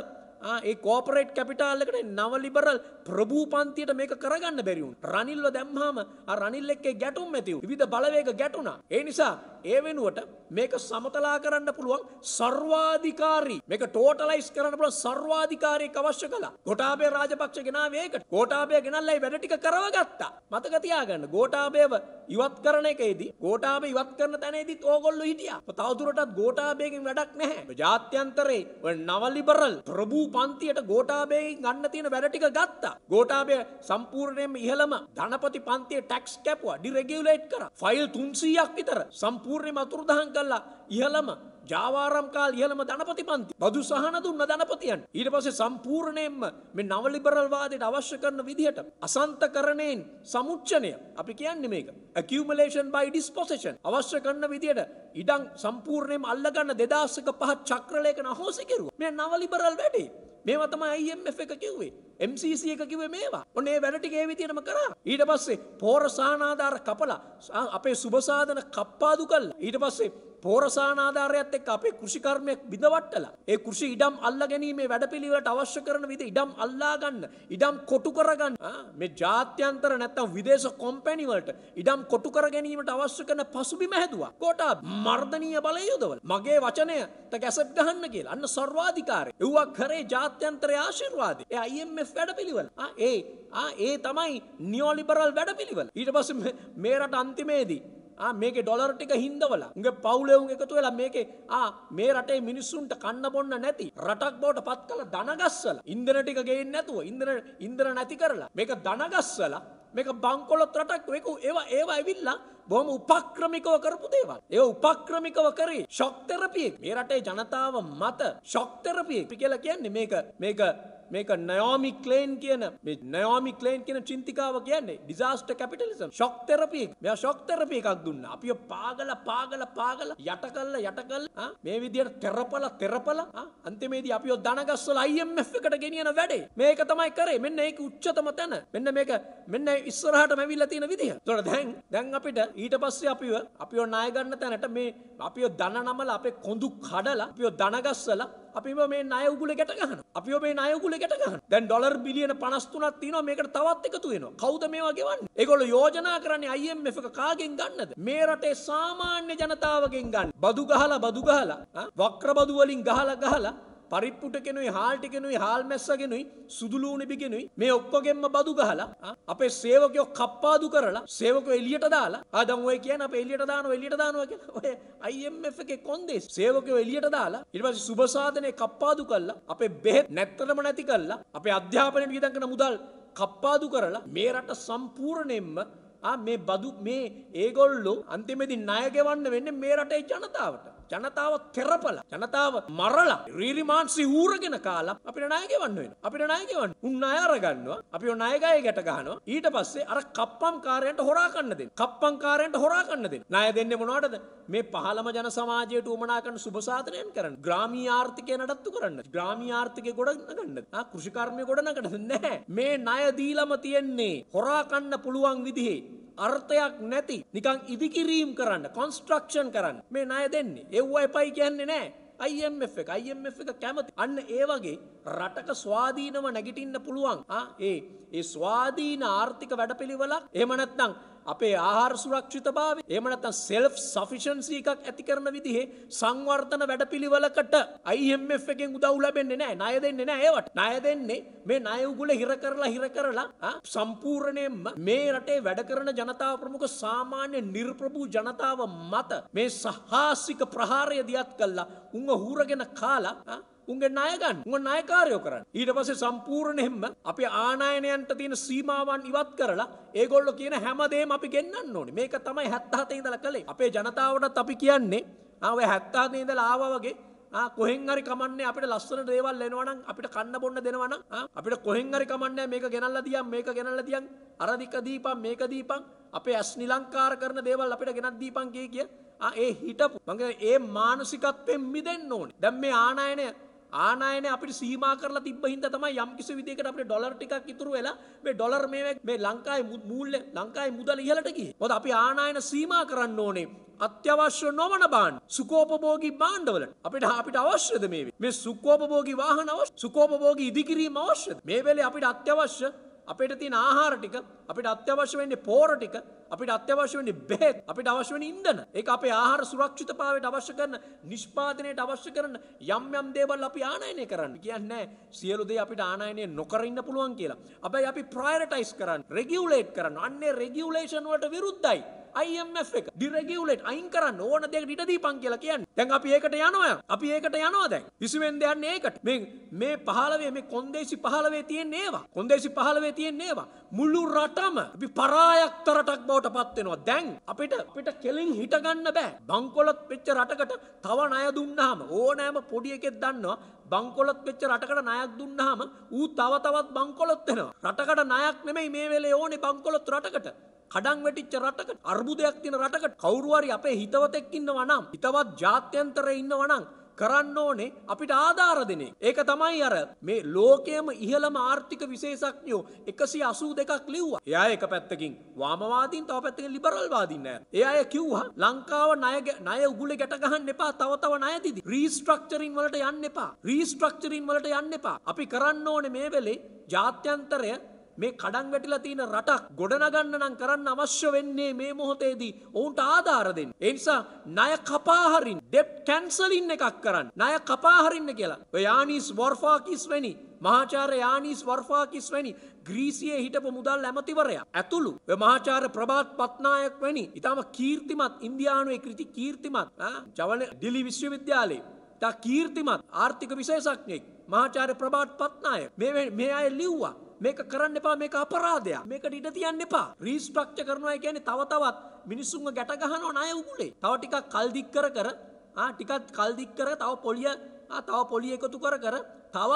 ඒ කෝපරේට් කැපිටාල්ලකට නව ලිබරල් ප්‍රභූ පන්තියට මේක කරගන්න බැරිවුන් රනිල්ව දැම්හාම රනිල් එක්කේ ගැටුම් ඇතිව විධ බලවේග ගැටුණා ඒ නිසා ඒ වෙනුවට මේක සමතලා කරන්න පුළුවන් සර්වාධිකාරී මේක ටෝටලයිස් කරන්න පුළුවන් සර්වාධිකාරී අවශ්‍ය කළා. ගෝඨාභය රාජපක්ෂ ගෙනාවේ ඒකට. ගෝඨාභය ගෙනල්ලා ඒ වැඩ ටික කරවගත්තා. මතක තියාගන්න ගෝඨාභයව ඉවත් කරන එකේදී ගෝඨාභය ඉවත් කරන තැනේදීත් ඕගොල්ලෝ හිටියා. තවදුරටත් ගෝඨාභයගෙන් වැඩක් නැහැ. ජාත්‍යන්තරේ ඔය නව ලිබරල් ප්‍රභූ පන්තියට ගෝටාබේයි ගන්න තියෙන වැඩටික ගත්තා. ගෝටාබය සම්පූර්ණයෙන්ම ඉහළම ධනපති පන්තිය ටැක්ස් කැපුවා ඩිරෙගියුලේට් කරා. ෆයිල් 300ක් විතර සම්පූර්ණයෙන්ම අතුරුදහන් කළා ඉහළම ජාවාරම් කාල් ඉහළම ධනපති පන්ති බදු සහන දුන්න ධනපතියන් ඊට පස්සේ සම්පූර්ණයෙන්ම මේ නව ලිබරල් වාදයට අවශ්‍ය කරන විදිහට අසන්තකරණයෙන් සමුච්චනය අපි කියන්නේ මේක accumulation by dispossession අවශ්‍ය කරන විදිහට ඉඩම් සම්පූර්ණයෙන්ම අල්ලගන්න 2005 චක්‍රලේඛන අහෝසි කෙරුවා මේ නව ලිබරල් වැඩේ මේ වතම IMF එක කිව්වේ MCC එක කිවේ මේවා ඔන්නේ වැඩටිගේ විතිනම කරා ඊට පස්සේ පෝර සානාධාර කපලා අපේ සුභසාධන කප්පාදු කල්ලා ඊට පස්සේ පෝරසානාධාරයත් එක් අපේ කෘෂිකර්මයක් බිඳවට්ටලා ඒ කෘෂි ඉඩම් අල්ලා ගැනීමේ වැඩපිළිවෙලට අවශ්‍ය කරන විදිහ ඉඩම් අල්ලා ගන්න ඉඩම් කොටු කරගන්න මේ ජාත්‍යන්තර නැත්තම් විදේශ කොම්පැනි වලට ඉඩම් කොටු කර ගැනීමට අවශ්‍ය කරන පසුබිම හැදුවා කොටා මර්ධනීය බලය යොදවල මගේ වචනයට ගැසට් ගහන්න කියලා අන්න සර්වාධිකාරය එව්වා කරේ ජාත්‍යන්තරයේ ආශිර්වාදය ඒ IMF වැඩපිළිවෙල ආ ඒ ආ ඒ තමයි නියෝලිබරල් වැඩපිළිවෙල ඊට පස්සේ මේ රට අන්තිමේදී මේක ඩොලර් ටික හින්දවලා උගේ පවුලෙවුන් එකතු වෙලා මේක මේ රටේ මිනිස්සුන්ට කන්න බොන්න නැති රටක් බවට පත් කළ දනගස්සල ඉන්දන ටික ගේන්න නැතුව ඉන්දන ඉන්දන නැති කරලා මේක දනගස්සලා මේක බංකොලොත් රටක් වෙකු ඒවා ඒවා ඇවිල්ලා බොහම උපක්‍රමිකව කරපු දේවල්. ඒ උපක්‍රමිකව කරේ ශොක්තරපියෙක් මේ රටේ ජනතාව මත ශොක්තරපියෙක් කියලා කියන්නේ මේක මේක මේක නයෝමි ක්ලේන් කියන මේ නයෝමි ක්ලේන් කියන චින්තිකාව කියන්නේ ඩිසාස්ටර් කැපිටලිසම් ෂොක් තෙරපි එක. මෙයා ෂොක් තෙරපි එකක් දුන්නා. අපිව පාගලා පාගලා පාගලා යට කළා යට කළා මේ විදියට තෙරපලා තෙරපලා අන්තිමේදී අපිව දනගස්සලා IMF එකට ගෙනියන වැඩේ. මේක තමයි කරේ. මෙන්න ඒක උච්චතම තැන. මෙන්න මේක මෙන්න ඉස්සරහටම ඇවිල්ලා තියෙන විදිහ. ඒතකොට දැන් දැන් අපිට ඊට පස්සේ අපිව අපිව ණය ගන්න තැනට මේ අපිව දන නමලා අපේ කොඳු කඩලා අපිව දනගස්සලා අපි මේ ණය උගුල ගැට ගන්න. අපි මේ ණය උගුල ගැට ගන්න. දැන් ඩොලර් බිලියන 53ක් තියෙනවා මේකට තවත් එකතු වෙනවා. කවුද මේවා ගෙවන්නේ? ඒගොල්ලෝ යෝජනා කරන්නේ IMF එක කාගෙන් ගන්නද? මේ රටේ සාමාන්‍ය ජනතාවගෙන් ගන්න. බදු ගහලා බදු ගහලා වක්‍ර බදු වලින් ගහලා ගහලා පරිප්පුටගෙනුයි හාල්ටිගෙනුයි හාල් මැස්සගෙනුයි සුදුලූනිබිගෙනුයි මේ ඔක්කොගෙන්ම බදු ගහලා අපේ සේවකයෝ කප්පාදු කරලා සේවකයෝ එළියට දාලා ආදම් ඔය කියන අපේ එළියට දානවා එළියට දානවා කියලා ඔය IMF එකේ කොන්දේසි සේවකයෝ එළියට දාලා ඊට පස්සේ සුබසාධනේ කප්පාදු කරලා අපේ බෙහෙත් නැත්තරම නැති කරලා අපේ අධ්‍යාපනයට ගියදන් කරන මුදල් කප්පාදු කරලා මේ රට සම්පූර්ණයෙන්ම මේ බදු මේ ඒගොල්ලු අන්තිමේදී ණය ගෙවන්න වෙන්නේ මේ රටේ ජනතාවට. ජනතාව කෙරපලා ජනතාව මරලා රීරිමාන්සි ඌරගෙන කාලා අපිට ණය ගෙවන්න වෙනවා. අපිට ණය ගෙවන්න. උන් ණය අර ගන්නවා. අපිව ණය ගහේ ගැට ගන්නවා. ඊට පස්සේ අර කප්පම්කාරයන්ට හොරා කන්න දෙන්න. කප්පම්කාරයන්ට හොරා කන්න දෙන්න. ණය දෙන්නේ මොනවටද? මේ පහළම ජන සමාජයට උමනා කරන සුබ සාධනයන් කරන්න. ග්‍රාමීය ආර්ථිකය නඩත්තු කරන්න. ග්‍රාමීය ආර්ථිකය ගොඩ නගන්න. ආ කෘෂිකර්මය ගොඩ නගන්න නැහැ. මේ ණය දීලම තියෙන්නේ හොරා කන්න පුළුවන් විදිහේ අර්ථයක් නැති නිකං ඉදිකිරීම් කරන්න කොන්ස්ට්‍රක්ෂන් කරන්න මේ ණය දෙන්නේ එව්ව එපයි කියන්නේ නෑ IMF එක IMF එක කැමති අන්න ඒ වගේ රටක ස්වාධීනව නැගිටින්න පුළුවන් ආ ඒ ඒ ස්වාධීන ආර්ථික වැඩපිළිවෙලක් එහෙම නැත්නම් අපේ ආහාර සුරක්ෂිතභාවය එහෙම නැත්නම් self sufficiency එකක් ඇති කරන විදිහේ සංවර්ධන වැඩපිළිවෙලකට IMF එකෙන් උදව් ලැබෙන්නේ නැහැ ණය දෙන්නේ නැහැ ඒවට ණය දෙන්නේ මේ ණය උගුල හිර කරලා හිර කරලා සම්පූර්ණයෙන්ම මේ රටේ වැඩ කරන ජනතාව ප්‍රමුඛ සාමාන්‍ය නිර්ප්‍රභූ ජනතාව මත මේ සහාසික ප්‍රහාරය දියත් කළා උන්ව හූරගෙන කාලා උන්ගේ ණයගන්න උන් ණයකාරයෝ කරන්න ඊට පස්සේ සම්පූර්ණයෙන්ම අපේ ආනායනයන්ට තියෙන සීමාවන් ඉවත් කරලා ඒගොල්ලෝ කියන හැමදේම අපි ගෙන්නන්න ඕනේ මේක තමයි 77 ඉඳලා කළේ අපේ ජනතාවටත් අපි කියන්නේ ආ ඔය 77 ඉඳලා ආවා වගේ ආ කොහෙන් හරි කමන්නේ අපිට ලස්සන දේවල් එනවා නම් අපිට කන්න බොන්න දෙනවා නම් අපිට කොහෙන් හරි කමන්නේ මේක ගෙනල්ලා දියන් මේක ගෙනල්ලා දියන් අර දික දීපන් මේක දීපන් අපේ ඇස් නිලංකාර කරන දේවල් අපිට ගෙනත් දීපන් කිය කිය ඒ හිටපු මගේ ඒ මානසිකත්වයෙන් මිදෙන්න ඕනේ. දැන් මේ ආනයනය ආනායන අපිට සීමා කරලා තිබ්බ හින්දා තමයි යම් කිසි විදිහකට අපිට ඩොලර් ටිකක් ඉතුරු වෙලා මේ ඩොලර් මේ මේ ලංකාවේ මූල්‍ය ලංකාවේ මුදල් ඉහළට ගියේ. මොකද අපි ආනායන සීමා කරන්න ඕනේ අත්‍යවශ්‍ය නොවන බාණ්ඩ සුකෝපභෝගී බාණ්ඩවලට. අපිට අපිට අවශ්‍යද මේ මේ සුකෝපභෝගී වාහන අවශ්‍ය සුකෝපභෝගී ඉදිකිරීම අවශ්‍යද? මේ වෙලේ අපිට අත්‍යවශ්‍ය අපිට තියෙන ආහාර ටික අපිට අත්‍යවශ්‍ය වෙන්නේ පෝර ටික අපිට අත්‍යවශ්‍ය වෙන්නේ බෙහෙත් අපිට අවශ්‍ය වෙන ඉන්ධන ඒක අපේ ආහාර සුරක්ෂිතභාවයට අවශ්‍ය කරන නිෂ්පාදනයට අවශ්‍ය කරන යම් යම් දේවල් අපි ආනයනය කරන්න කියන්නේ සියලු දේ අපිට ආනයනය නොකර ඉන්න පුළුවන් කියලා. හැබැයි අපි ප්‍රයොරිටයිස් කරන්න, රෙගියුලේට් කරන්න. අන්නේ රෙගියුලේෂන් වලට විරුද්ධයි. IMF එක ඩිරෙගියුලේට් අයින් කරන්න ඕන දෙයකට ඉඩ දීපන් කියලා කියන්නේ. දැන් අපි ඒකට යනවා. අපි ඒකට යනවා දැන්. විසුවෙන් දෙන්නේ ඒකට. මේ මේ 15 මේ කොන්දේසි 15 තියෙන ඒවා. කොන්දේසි 15 තියෙන ඒවා. මුළු රටම අපි පරායක්ත රටක් බවට පත් වෙනවා. දැන් අපිට අපිට කෙලින් හිට ගන්න බෑ. බංකොලොත් වෙච්ච රටකට තව ණය දුන්නාම ඕනෑම පොඩි එකෙක් දන්නවා බංකොලොත් වෙච්ච රටකට ණයක් දුන්නාම ඌ තව තවත් බංකොලොත් වෙනවා. රටකට ණයක් නෙමෙයි මේ වෙලේ ඕනේ බංකොලොත් රටකට. කඩන් වැටිච්ච රටකට අර්බුදයක් තියෙන රටකට කවුරුහරි අපේ හිතවතෙක් ඉන්නවා නම් හිතවත් ජාත්‍යන්තරේ ඉන්නවා නම් කරන්න ඕනේ අපිට ආධාර දෙන ඒක තමයි අර මේ ලෝකයේම ඉහළම ආර්ථික විශේෂඥයෝ 182ක් ලිව්වා. එයා එක පැත්තකින් වාමවාදීන් තව පැත්තකින් ලිබරල්වාදීන් නෑ. ඒ අය කිව්වා ලංකාව ණය ණය උගුලේ ගැට ගහන්න එපා. තව තව ණය දීදි. රීස්ට්‍රක්චරින් වලට යන්න එපා. රීස්ට්‍රක්චරින් වලට යන්න එපා. අපි කරන්න ඕනේ මේ වෙලේ ජාත්‍යන්තරය මේ කඩන් වැටිලා තියෙන රටක් ගොඩනගන්න නම් කරන්න අවශ්‍ය වෙන්නේ මේ මොහොතේදී ඔවුන්ට ආධාර දෙන්න. ඒ නිසා ණය කපා හරින්න, ඩෙප් කැන්සලින් එකක් කරන්න. ණය කපා හරින්න කියලා. ඔය යානිස් වර්ෆාකිස් වැනි මහාචාර යානිස් වර්ෆාකිස් වැනි ග්‍රීසියේ හිටපු මුදල් ඇමතිවරයා ඇතුළු ඔය මහාචාර ප්‍රභාත් පත්නායක වැනි ඊටම කීර්තිමත් ඉන්දියානුවේ කෘති කීර්තිමත් ජවන ඩිලි විශ්වවිද්‍යාලයේ තා කීර්තිමත් ආර්ථික විශේෂඥයෙක් මහාචාර්ය ප්‍රභාත් පත්නායක මේ මේ අය ලිව්වා මේක කරන්න එපා මේක අපරාධයක් මේකට ඉඩ තියන්න එපා රීස්ට්‍රක්චර් කරනවා කියන්නේ තව තවත් මිනිස්සුන්ව ගැට ගහනවා ණය උගුලේ තව ටිකක් කල් දික් කර කර ආ ටිකක් කල් දික් කර තව පොලිය ආ තව පොලිය එකතු කර කර තව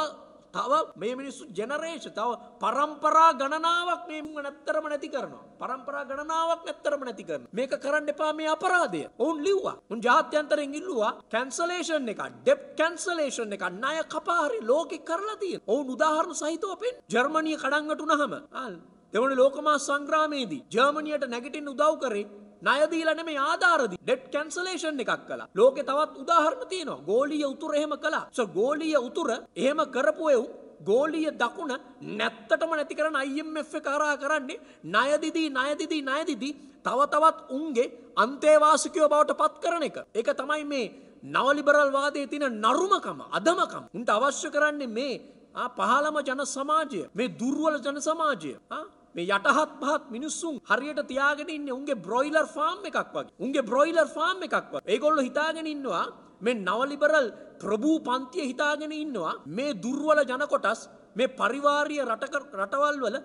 තව මේ මිනිස්සු ජනරේෂ තව පරම්පරා ගණනාවක් මේ නැත්තරම නැති කරනවා. පරම්පරා ගණනාවක් නැත්තරම නැති කරන. මේක කරන්න එපා මේ අපරාධය. ඔවුන් ලිව්වා. උන් ජාත්‍යන්තරෙන් ඉල්ලුවා කැන්සලේෂන් එක, ඩෙප් කැන්සලේෂන් එක ණය කපාහරි ලෝකෙ කරලා තියෙන. ඔවුන් උදාහරණ සහිතව පෙන් ජර්මනිය කඩන් වැටුනහම දෙවන ලෝකමා සංග්‍රාමයේදී ජර්මනියට නැගිටින්න උදව් කරේ නයදීල නෙමේ ආධාරදි ඩෙට් කැන්සලේෂන් එකක් කළා. ලෝකේ තවත් උදාහරණ තියෙනවා. ගෝලීය උතුර එහෙම කළා. සෝ ගෝලීය උතුර එහෙම කරපු ඒ ගෝලීය දකුණ නැත්තටම නැති කරන IMF එක කරා කරන්නේ ණයදිදී ණයදිදී ණයදිදී තව තවත් උන්ගේ අන්තේවාසිකයෝ බවට පත් කරන එක. ඒක තමයි මේ නවලිබරල් වාදයේ තියෙන නරුමකම, අදමකම. උන්ට අවශ්‍ය කරන්නේ මේ ආ පහළම ජන සමාජය, මේ දුර්වල ජන සමාජය. ආ මේ යටහත් පහත් මිනිස්සුන් හරියට තියාගෙන ඉන්නේ උන්ගේ බ්‍රොයිලර් ෆාම් එකක් වගේ. උන්ගේ බ්‍රොයිලර් ෆාම් එකක් වගේ. ඒගොල්ලෝ හිතාගෙන ඉන්නවා මේ නව ලිබරල් ප්‍රභූ පන්තිය හිතාගෙන ඉන්නවා මේ දුර්වල ජන කොටස් මේ පරිවාරීය රටවල් වල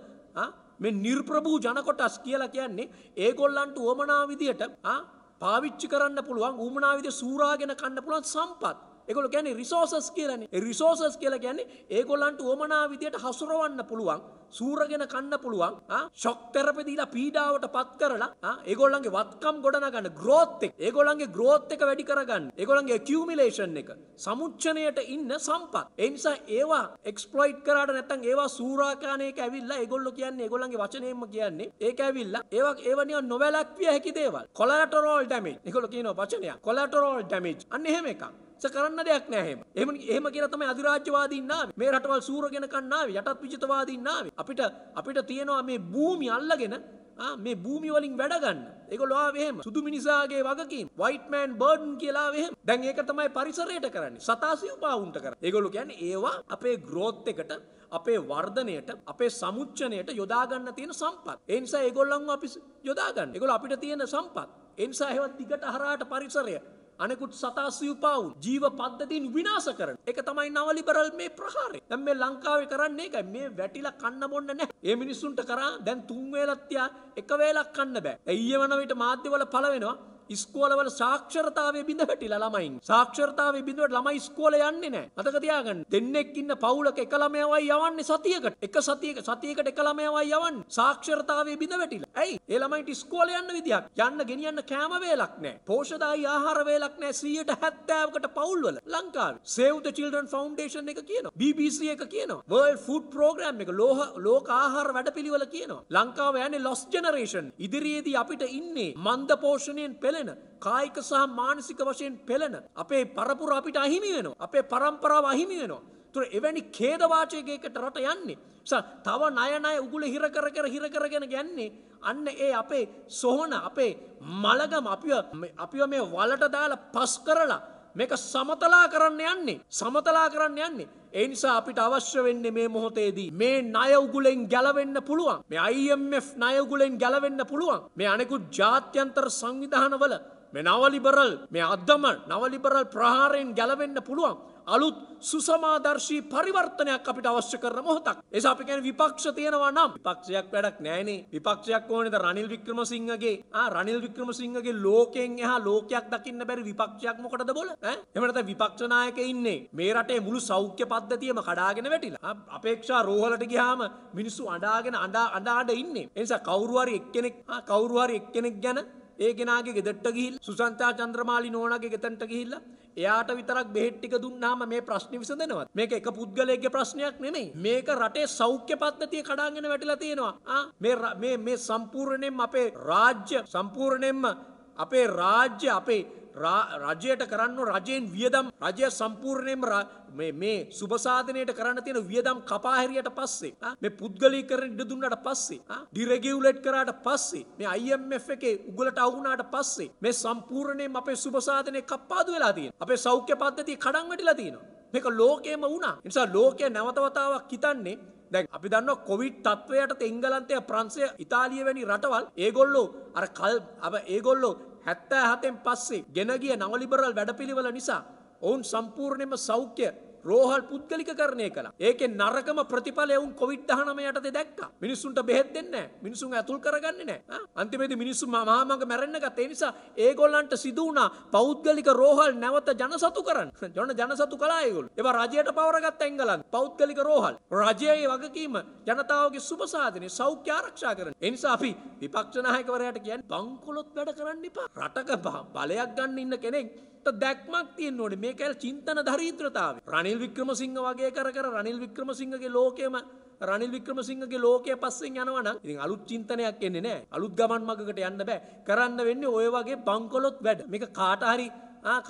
මේ නිර්ප්‍රභූ ජන කොටස් කියලා කියන්නේ ඒගොල්ලන්ට උවමනා විදියට පාවිච්චි කරන්න පුළුවන් උමනාවිද සූරාගෙන කන්න පුළුවන් සම්පත්. එකල ගැන රිසෝසස් කියලන රිසෝසස් කියල ගැන්නේ ඒගොල්ලන්ට ඕමනා විදියට හසුරවන්න පුළුවන් සූරගෙන කන්න පුළුවන් ශොක්තරපදිලා පීඩාවට පත් කරලා ඒගොල්ලන්ගේ වත්කම් ගොඩනගන්න ග්‍රෝත් එක ඒගොල්ලන්ගේ ග්‍රෝත් එක වැඩි කරගන්න ඒගොල්ලන්ගේ කියවමිලේෂන් එක සමුච්චනයට ඉන්න සම්පත් එනිසා ඒවා එක්ස්පලොයිට් කරට නැතන් ඒවා සූරාකානයක ඇවිල්ලා ඒගොල්ලො කියන්නේ ඒගොල්ලන්ගේ වචනයම කියන්නේ ඒක ඇවිල්ලා ඒවා ඒවනිය නොවැලක්විය හැකි දේවල් කොලටරෝල් ඩැමේ එකකොල කියන වචනය කොලටරෝල් ඩැමේජ් අන්න එහෙම එකක් රැස්ච කරන්න දෙයක් නෑ එහෙම. එහෙම එහෙම කියලා තමයි අධිරාජ්‍යවාදීන් ආවේ. මේ රටවල් සූරගෙන කන්න ආවේ. යටත් විජිතවාදීන් ආවේ. අපිට අපිට තියෙනවා මේ භූමි අල්ලගෙන මේ භූමි වලින් වැඩ ගන්න. ඒගොල්ලෝ ආවේ එහෙම. සුදු මිනිසාගේ වගකීම්. white man burden කියලා ආවේ එහෙම. දැන් ඒක තමයි පරිසරයට කරන්නේ. සතා සිව්පාවුන්ට කරන්නේ. ඒගොල්ලෝ කියන්නේ ඒවා අපේ growth එකට අපේ වර්ධනයට අපේ සමුච්චනයට යොදා ගන්න තියෙන සම්පත්. ඒ නිසා ඒගොල්ලන්ව අපි යොදා ගන්න. ඒගොල්ලෝ අපිට තියෙන සම්පත්. ඒ නිසා ඒවත් දිගට හරහාට පරිසරය අනෙකුත් සතා සිව්පාවුන් ජීව පද්ධතින් විනාශ කරන එක තමයි නවලිබරල් මේ ප්‍රහාරය. දැන් මේ ලංකාවේ කරන්නේ ඒකයි. මේ වැටිලා කන්න බොන්න නැහැ. මේ මිනිස්සුන්ට කරා දැන් තුන් වේලක් තියා එක වේලක් කන්න බෑ. ඊයේ වන විට මාධ්‍යවල පළ වෙනවා ඉස්කෝලවල සාක්ෂරතාව බිඳ හටි ළමයින් සාක්ෂරතාව බිඳුවට ළමයි ස්කෝල යන්නේ නෑ අතකතියාගන්න දෙන්නෙක් ඉන්න පවුලක එකළමයවයි යවන්නේ සතියකට එක සතියක සතියකට එකළමයවයි යවන් සාක්ෂරතාවේ බිඳ වැටිලා ඇයි ඒ ළමයිට ඉස්කෝල යන්න විදියක් යන්න ගෙනියන්න කෑම වේලක් නෑ පෝෂදායි ආහාර වේලක් නෑ 170කට පවුල්වල ලංකාවේ Save the Children Foundation එක කියනවා BBC එක කියනවා World Food Program එක ලෝහ ලෝක ආහාර වැඩපිළිවෙල කියනවා ලංකාව යන්නේ lost generation ඉදිරියේදී අපිට ඉන්නේ මන්ද පෝෂණයෙන් පෙළ පෙළෙන කායික සහ මානසික වශයෙන් පෙළෙන අපේ පරපුර අපිට අහිමි වෙනවා අපේ පරම්පරාව අහිමි වෙනවා තුර එවැනි ඛේදවාචයකයකට රට යන්නේ නිසා තව ණය ණය උගුල හිර කර කර හිර කරගෙන යන්නේ අන්න ඒ අපේ සොහන අපේ මලගම අපිව අපිව මේ වලට දාලා පස් කරලා මේක සමතලා කරන්න යන්නේ සමතලා කරන්න යන්නේ ඒ නිසා අපිට අවශ්‍ය වෙන්නේ මේ මොහොතේදී මේ ණය උගුලෙන් ගැලවෙන්න පුළුවන් මේ IMF ණය උගුලෙන් ගැලවෙන්න පුළුවන් මේ අනෙකුත් ජාත්‍යන්තර සංවිධානවල මේ නවලිබරල් මේ අදම නවලිබරල් ප්‍රහාරයෙන් ගැලවෙන්න පුළුවන්. අලුත් සුසමාදර්ශී පරිවර්තනයක් අපිට අවශ්‍ය කරන මොහොතක්. එස අපි කියන්නේ විපක්ෂ තියෙනවා නම් විපක්ෂයක් වැඩක් නෑනේ. විපක්ෂයක් ඕනේද රනිල් වික්‍රමසිංහගේ? ආ රනිල් වික්‍රමසිංහගේ ලෝකයෙන් එහා ලෝකයක් දකින්න බැරි විපක්ෂයක් මොකටද බොල? ඈ? එහෙම නැත්නම් විපක්ෂ නායකයෙ ඉන්නේ මේ රටේ මුළු සෞඛ්‍ය පද්ධතියම කඩාගෙන වැටිලා. අපේක්ෂා රෝහලට ගියාම මිනිස්සු අඬාගෙන අඬා අඬ ඉන්නේ. ඒ නිසා කවුරු හරි එක්කෙනෙක් කවුරු හරි එක්කෙනෙක් ගැන ඒගෙනගේ ගෙදට ගිල් සුසංචා චන්ද්‍රමාලි නෝනගේ ගෙතන්ට ගිහිල්ල එයාට විතරක් බෙට්ටික දුන්නාම මේ ප්‍රශ්නි විසඳනවා මේක එක පුද්ගලයගේ ප්‍රශ්නයක් නෙමෙයි මේක රටේ සෞඛ්‍ය පද්ධතිය කඩාගෙන වැටලා තියෙනවා මේ මේ සම්පූර්ණයෙන්ම අපේ රාජ්‍ය සම්පූර්ණයෙන්ම අපේ රාජ්‍ය අපේ රජයට කරන්න රජයෙන් වියදම් රජය සම්පූර්ණයෙන්ම මේ සුභසාධනයට කරන්න තියෙන වියදම් කපාහැරියට පස්සේ මේ පුද්ගලීකරණ ඉඩ දුන්නට පස්සේ ඩිරෙගියුලේට් කරාට පස්සේ මේ IMF එකේ උගලට අවුනාට පස්සේ මේ සම්පූර්ණයෙන්ම අපේ සුභසාධනය කප්පාදු වෙලා තියෙනවා අපේ සෞඛ්‍ය පද්ධතිය කඩන් වැටිලා තියෙනවා මේක ලෝකෙම වුණා ඒ නිසා ලෝකය නැවතවතාවක් හිතන්නේ දැන් අපි දන්න කොවිඩ් තත්ත්වයට එංගලන්තය ප්‍රන්සය ඉතාලිය වැනි රටවල් ඒගොල්ලෝ අර කල් අප ඒගොල්ලෝ හැත්තෑ හතෙන් පස්සේ ගෙනගිය නවලිබරල් වැඩපිළිවල නිසා ඔවුන් සම්පූර්ණයම සෞඛ්‍ය රෝහල් පුද්ගලිකරණය කළා. ඒකේ නරකම ප්‍රතිඵල වුන් කොවිඩ් 19 යටතේ දැක්කා. මිනිස්සුන්ට බෙහෙත් දෙන්නේ නැහැ. මිනිස්සුන් ඇතුල් කරගන්නේ නැහැ. අන්තිමේදී මිනිස්සු මහා මඟ මැරෙන්න ගත්තා. ඒ නිසා ඒගොල්ලන්ට සිදු වුණා පෞද්ගලික රෝහල් නැවත ජනසතු කරන්න. ජන ජනසතු කළා ඒගොල්ලෝ. ඒවා රජයට පවරගත්ත එංගලන්ත. පෞද්ගලික රෝහල්. රජයේ වගකීම ජනතාවගේ සුබ සාධනය සෞඛ්‍ය ආරක්ෂා කරන. ඒ නිසා අපි විපක්ෂ නායකවරයාට කියන්නේ බංකොලොත් වැඩ කරන්න එපා. රටක බලයක් ගන්න ඉන්න කෙනෙක් යුක්ත දැක්මක් තියෙන් ඕට මේකැල් චින්තන ධරීත්‍රතාව රනිල් වික්‍රම සිංහ වගේ කර කර රනිල් වික්‍රම සිංහගේ ලෝකයම රනිල් වික්‍රමසිංහගේ ලෝකය පස්සෙන් යනවන ඉතින් අලුත් චින්තනයක් එන්නේ නෑ අලුත් ගමන් මගකට යන්න බෑ කරන්න වෙන්නේ ඔය වගේ බංකොලොත් වැඩ මේක කාටහරි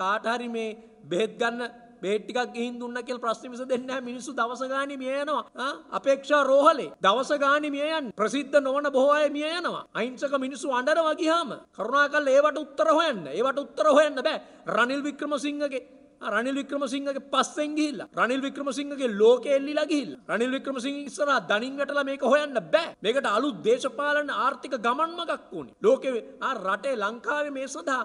කාටහරි මේ බෙහෙත් ගන්න බේට්ටිකක් ගිහින් දුන්න කියල ප්‍රශ්නිමිස දෙන්න මිනිස්සු දවසගාන මිය යනවා අපේක්ෂා රෝහලේ දවසගාන මියයන් ප්‍රසිද්ධ නොවන බොහෝය මිය යනවා අයිංසක මිනිස්සු අඩර වගේහාම කරුණා කල් ඒවට උත්තර හොයන්න ඒවට උත්තර හොයන්න බෑ රනිල් වික්‍රම සිංහගේ රනිල් වික්‍රමසිංහගේ පස්සෙන් ගිහිල්ලා රනිල් වික්‍රමසිංහගේ ලෝකෙ එල්ලිලා ගිහිල්ලා රනිල් වික්‍රමසිංහ ඉස්සරහා දණින් වැටලා මේක හොයන්න බෑ මේකට අලුත් දේශපාලන ආර්ථික ගමන් මගක් ඕනේ ලෝකෙ ආ රටේ ලංකාවේ මේ සඳහා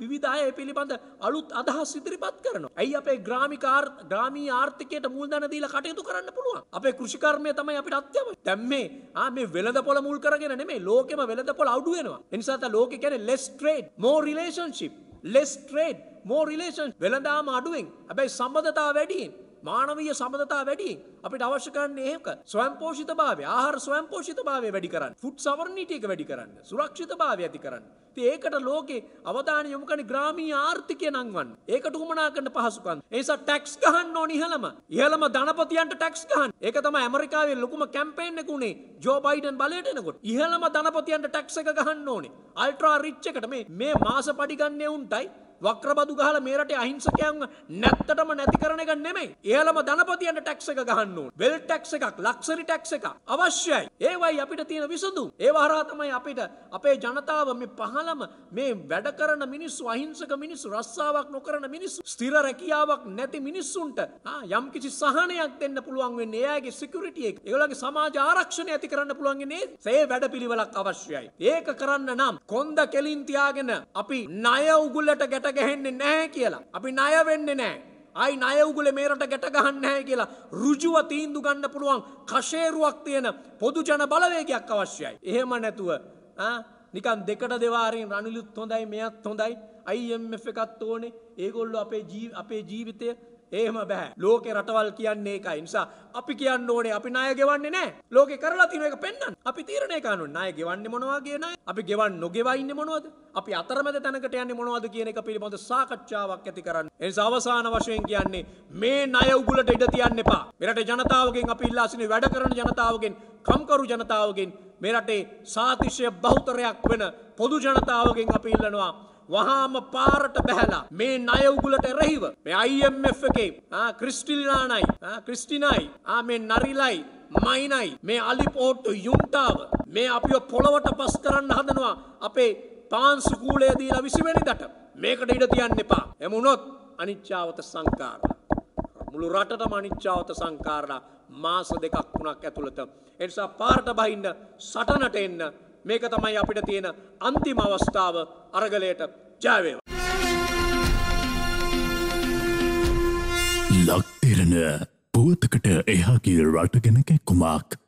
විවිධාය පිළිබඳ අලුත් අදහස් ඉදිරිපත් කරනවා ඇයි අපේ ග්‍රාමික ග්‍රාමීය ආර්ථිකයට මුල්දැන දීලා කටයුතු කරන්න පුළුවන් අපේ කෘෂිකර්මය තමයි අපිට අත්‍යවශ්‍ය දැන් මේ ආ මේ වෙළඳ පොළ මුල් කරගෙන නෙමෙයි ලෝකෙම වෙළඳ පොළ අඩු වෙනවා එනිසා තමයි ලෝකෙ කියන්නේ less trade more relationship less trade more relation වෙළඳාම අඩුවෙන් හැබැයි සම්බඳතා වැඩියෙන් මානවීය සමඳතා වැඩියෙන් අපිට අවශ්‍ය කරන්නේ ඒක ස්වයංපෝෂිත භාවය ආහාර ස්වයංපෝෂිත භාවය වැඩි කරන්න ෆුඩ් සවර්ණීටි එක වැඩි කරන්න සුරක්ෂිත භාවය ඇති කරන්න ඉතින් ඒකට ලෝකේ අවධානය යොමු කරන ග්‍රාමීය ආර්ථිකය නංවන්න ඒකට උමනා කරන පහසුකම් ඒ නිසා ටැක්ස් ගහන්න ඕන ඉහළම ඉහළම ධනපතියන්ට ටැක්ස් ගහන්න ඒක තමයි ඇමරිකාවේ ලොකුම කැම්පේන් එක උනේ ජෝ බයිඩන් බලයට එනකොට ඉහළම ධනපතියන්ට ටැක්ස් එක ගහන්න ඕනේ අල්ට්‍රා රිච් එකට මේ මේ මාස පඩි ගන්නේ උන්ටයි වක්‍රබදු ගහල මේරට අහිංසකයන් නැත්තටම නැති කරන එක නෙමෙයි. ඒලම ධනපතියන්ට ටැක්ස එක ගහන්න ඕන. වෙල් ටැක්ස් එකක්, ලක්සරි ටැක්ස් එකක් අවශ්‍යයි. ඒවයි අපිට තියෙන විසඳුම්. ඒව හරහා තමයි අපිට අපේ ජනතාව මේ පහළම මේ වැඩ කරන මිනිස්සු, අහිංසක මිනිස්සු, රස්සාවක් නොකරන මිනිස්සු, ස්ථිර රැකියාවක් නැති මිනිස්සුන්ට යම් කිසි සහනයක් දෙන්න පුළුවන් වෙන්නේ එයාගේ සිකියුරිටි එක. ඒගොල්ලන්ගේ සමාජ ආරක්ෂණය ඇති කරන්න පුළුවන් ඉන්නේ ඒ වැඩපිළිවෙලක් අවශ්‍යයි. ඒක කරන්න නම් කොන්ද කෙලින් තියාගෙන අපි ණය උගුලට ගැට ගැට ගැහෙන්නේ නැහැ කියලා. අපි ණය වෙන්නේ නැහැ. ආයි ණය උගුලේ මේ රට ගැට ගහන්නේ නැහැ කියලා ඍජුව තීන්දුව ගන්න පුළුවන් කෂේරුවක් තියෙන පොදු ජන බලවේගයක් අවශ්‍යයි. එහෙම නැතුව ආ නිකන් දෙකට දෙවාරින් රනිලුත් හොඳයි මෙයත් හොඳයි IMF එකත් ඕනේ. ඒගොල්ලෝ අපේ අපේ ජීවිතය ඒම බෑ ලෝකෙ රටවල් කියන්නේ එකයි නිසා අපි කියන්න ඕනේ අපි ණය ගෙවන්නේ නැහැ. ලෝකෙ කරලා තියෙන එක පෙන්වන්න. අපි තීරණය කරනවා ණය ගෙවන්නේ මොනවාගේ ණය? අපි ගෙවන්න නොගෙවා ඉන්නේ මොනවද? අපි අතරමැද තැනකට යන්නේ මොනවද කියන එක පිළිබඳ සාකච්ඡාවක් ඇති කරන්න. ඒ නිසා අවසාන වශයෙන් කියන්නේ මේ ණය උගුලට ඉඩ තියන්න එපා. මෙරට ජනතාවගෙන් අපි ඉල්ලා සිටින වැඩ කරන ජනතාවගෙන් කම්කරු ජනතාවගෙන් මෙරටේ සාතිශය බහුතරයක් වෙන පොදු ජනතාවගෙන් අපි ඉල්ලනවා වහාම පාරට බැහැලා මේ ණය උගුලට එරෙහිව මේ IMF එකේ ආ ක්‍රිස්ටිලානයි ආ ක්‍රිස්ටිනයි ආ මේ නරිලයි මයිනයි මේ අලිපෝට්ටු යුන්ටාව මේ අපිව පොළොවට පස් කරන්න හදනවා අපේ පාන්සු කූලේ දීලා 20 වෙනිදාට මේකට ඉඩ තියන්න එපා එමුණොත් අනිච්චාවත සංකාර මුළු රටටම අනිච්චාවත සංකාරලා මාස දෙකක් තුනක් ඇතුළත එනිසා පාරට බහින්න සටනට එන්න මේක තමයි අපිට තියෙන අන්තිම අවස්ථාව අරගලයට ජයවේවා. ලක්තිරණ පුවතකට එහාගේ රටගෙන කැක්කුමක්.